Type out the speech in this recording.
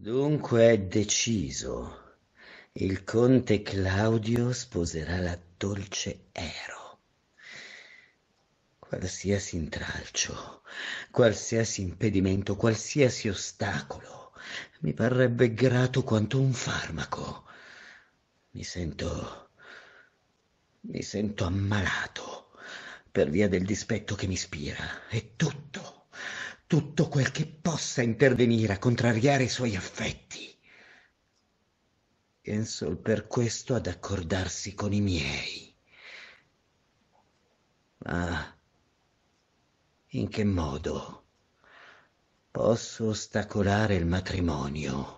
Dunque è deciso. Il conte Claudio sposerà la dolce Ero. Qualsiasi intralcio, qualsiasi impedimento, qualsiasi ostacolo mi parrebbe grato quanto un farmaco. Mi sento. mi sento ammalato per via del dispetto che mi ispira. È tutto tutto quel che possa intervenire a contrariare i suoi affetti. Pensò per questo ad accordarsi con i miei. Ma in che modo posso ostacolare il matrimonio?